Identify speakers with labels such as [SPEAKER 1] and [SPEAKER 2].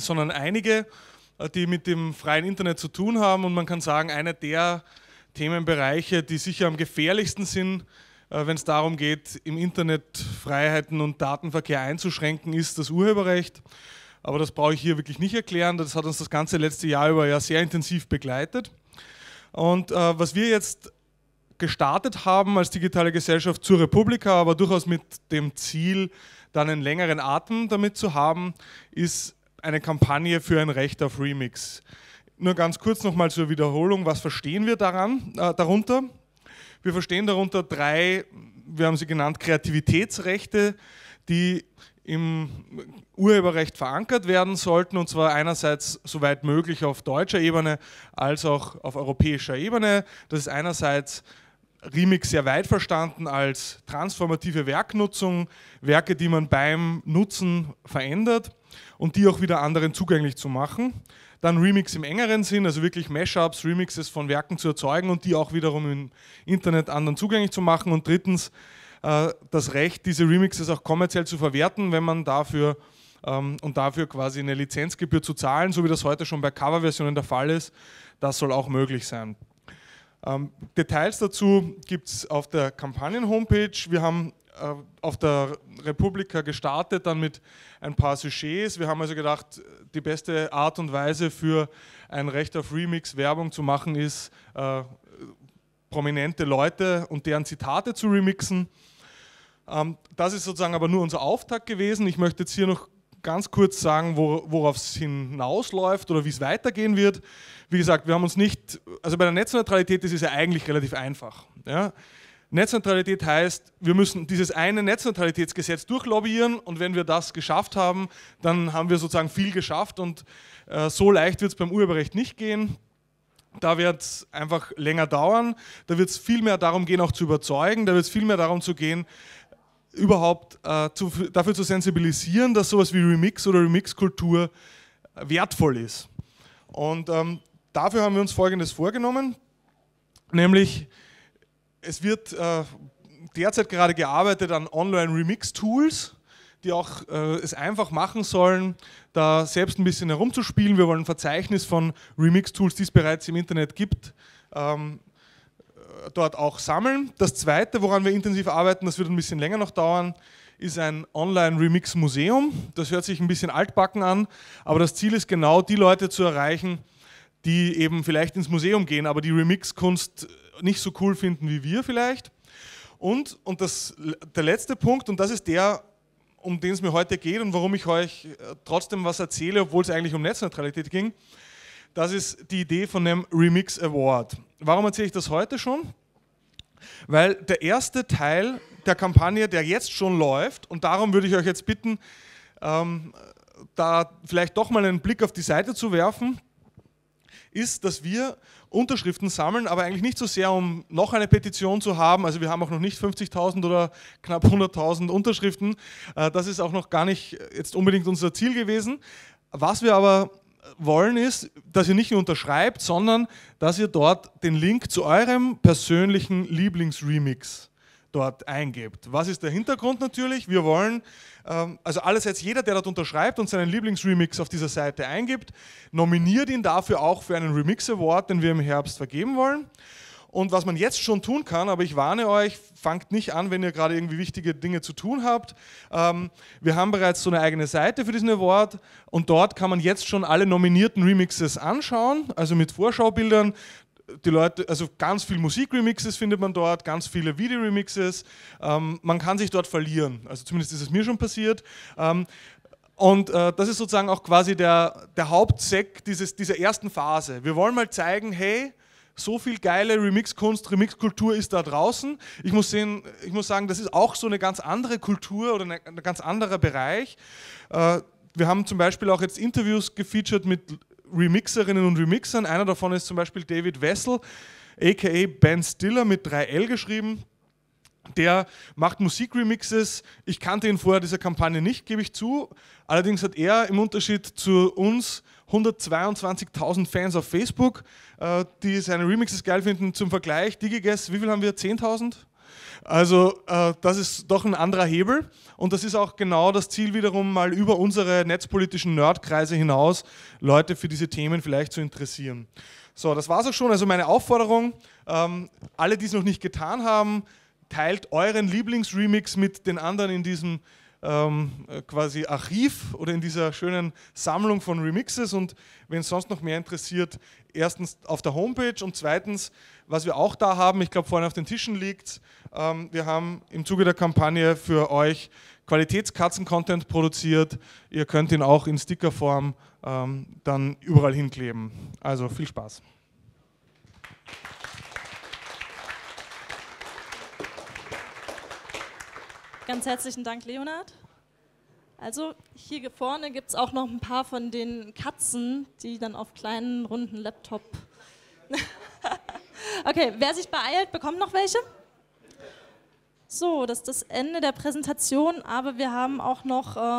[SPEAKER 1] sondern einige, äh, die mit dem freien Internet zu tun haben. Und man kann sagen, einer der Themenbereiche, die sicher am gefährlichsten sind, äh, wenn es darum geht, im Internet Freiheiten und Datenverkehr einzuschränken, ist das Urheberrecht. Aber das brauche ich hier wirklich nicht erklären. Das hat uns das ganze letzte Jahr über ja sehr intensiv begleitet. Und äh, was wir jetzt gestartet haben als digitale Gesellschaft zur Republika, aber durchaus mit dem Ziel, dann einen längeren Atem damit zu haben, ist eine Kampagne für ein Recht auf Remix. Nur ganz kurz nochmal zur Wiederholung, was verstehen wir daran, äh, darunter? Wir verstehen darunter drei, wir haben sie genannt, Kreativitätsrechte, die im Urheberrecht verankert werden sollten, und zwar einerseits soweit möglich auf deutscher Ebene als auch auf europäischer Ebene. Das ist einerseits Remix sehr weit verstanden als transformative Werknutzung, Werke, die man beim Nutzen verändert und die auch wieder anderen zugänglich zu machen. Dann Remix im engeren Sinn, also wirklich Mashups, Remixes von Werken zu erzeugen und die auch wiederum im Internet anderen zugänglich zu machen. Und drittens äh, das Recht, diese Remixes auch kommerziell zu verwerten, wenn man dafür ähm, und dafür quasi eine Lizenzgebühr zu zahlen, so wie das heute schon bei Coverversionen der Fall ist. Das soll auch möglich sein. Ähm, Details dazu gibt es auf der Kampagnen-Homepage. Wir haben äh, auf der Republika gestartet, dann mit ein paar Sujets. Wir haben also gedacht, die beste Art und Weise für ein Recht auf Remix Werbung zu machen ist, äh, prominente Leute und deren Zitate zu remixen. Ähm, das ist sozusagen aber nur unser Auftakt gewesen. Ich möchte jetzt hier noch ganz kurz sagen, worauf es hinausläuft oder wie es weitergehen wird. Wie gesagt, wir haben uns nicht, also bei der Netzneutralität das ist es ja eigentlich relativ einfach. Ja? Netzneutralität heißt, wir müssen dieses eine Netzneutralitätsgesetz durchlobbyieren und wenn wir das geschafft haben, dann haben wir sozusagen viel geschafft und äh, so leicht wird es beim Urheberrecht nicht gehen. Da wird es einfach länger dauern, da wird es viel mehr darum gehen, auch zu überzeugen, da wird es viel mehr darum zu gehen, überhaupt äh, zu, dafür zu sensibilisieren, dass sowas wie Remix oder Remix-Kultur wertvoll ist. Und ähm, dafür haben wir uns Folgendes vorgenommen, nämlich es wird äh, derzeit gerade gearbeitet an Online-Remix-Tools, die auch äh, es einfach machen sollen, da selbst ein bisschen herumzuspielen. Wir wollen ein Verzeichnis von Remix-Tools, die es bereits im Internet gibt, ähm, dort auch sammeln. Das Zweite, woran wir intensiv arbeiten, das wird ein bisschen länger noch dauern, ist ein Online-Remix-Museum. Das hört sich ein bisschen altbacken an, aber das Ziel ist genau, die Leute zu erreichen, die eben vielleicht ins Museum gehen, aber die Remix-Kunst nicht so cool finden wie wir vielleicht. Und, und das, der letzte Punkt, und das ist der, um den es mir heute geht und warum ich euch äh, trotzdem was erzähle, obwohl es eigentlich um Netzneutralität ging, das ist die Idee von einem Remix Award. Warum erzähle ich das heute schon? Weil der erste Teil der Kampagne, der jetzt schon läuft, und darum würde ich euch jetzt bitten, ähm, da vielleicht doch mal einen Blick auf die Seite zu werfen, ist, dass wir Unterschriften sammeln, aber eigentlich nicht so sehr, um noch eine Petition zu haben. Also wir haben auch noch nicht 50.000 oder knapp 100.000 Unterschriften. Äh, das ist auch noch gar nicht äh, jetzt unbedingt unser Ziel gewesen. Was wir aber wollen ist, dass ihr nicht nur unterschreibt, sondern dass ihr dort den Link zu eurem persönlichen Lieblingsremix dort eingebt. Was ist der Hintergrund natürlich? Wir wollen, ähm, also allerseits jeder, der dort unterschreibt und seinen Lieblingsremix auf dieser Seite eingibt, nominiert ihn dafür auch für einen Remix Award, den wir im Herbst vergeben wollen. Und was man jetzt schon tun kann, aber ich warne euch, fangt nicht an, wenn ihr gerade irgendwie wichtige Dinge zu tun habt. Ähm, wir haben bereits so eine eigene Seite für diesen Award und dort kann man jetzt schon alle nominierten Remixes anschauen, also mit Vorschaubildern die Leute, also ganz viele Musikremixes findet man dort, ganz viele Videoremixes. Ähm, man kann sich dort verlieren. Also zumindest ist es mir schon passiert. Ähm, und äh, das ist sozusagen auch quasi der, der Hauptsack dieser ersten Phase. Wir wollen mal zeigen, hey, so viel geile Remixkunst, Remixkultur ist da draußen. Ich muss, sehen, ich muss sagen, das ist auch so eine ganz andere Kultur oder ein ganz anderer Bereich. Äh, wir haben zum Beispiel auch jetzt Interviews gefeatured mit Remixerinnen und Remixern. Einer davon ist zum Beispiel David Wessel, aka Ben Stiller mit 3L geschrieben. Der macht Musikremixes. Ich kannte ihn vorher dieser Kampagne nicht, gebe ich zu. Allerdings hat er im Unterschied zu uns 122.000 Fans auf Facebook, äh, die seine Remixes geil finden. Zum Vergleich, DigiGuess, wie viel haben wir? 10.000? Also äh, das ist doch ein anderer Hebel und das ist auch genau das Ziel wiederum mal über unsere netzpolitischen Nerdkreise hinaus, Leute für diese Themen vielleicht zu interessieren. So, das war es auch schon. Also meine Aufforderung, ähm, alle, die es noch nicht getan haben, teilt euren Lieblingsremix mit den anderen in diesem ähm, äh, quasi Archiv oder in dieser schönen Sammlung von Remixes. Und wenn es sonst noch mehr interessiert, erstens auf der Homepage und zweitens, was wir auch da haben, ich glaube vorne auf den Tischen liegt, ähm, wir haben im Zuge der Kampagne für euch Qualitätskatzen-Content produziert. Ihr könnt ihn auch in Stickerform ähm, dann überall hinkleben. Also viel Spaß. Ganz herzlichen Dank, Leonard. Also hier vorne gibt es auch noch ein paar von den Katzen, die dann auf kleinen, runden Laptop... okay, wer sich beeilt, bekommt noch welche? So, das ist das Ende der Präsentation, aber wir haben auch noch... Äh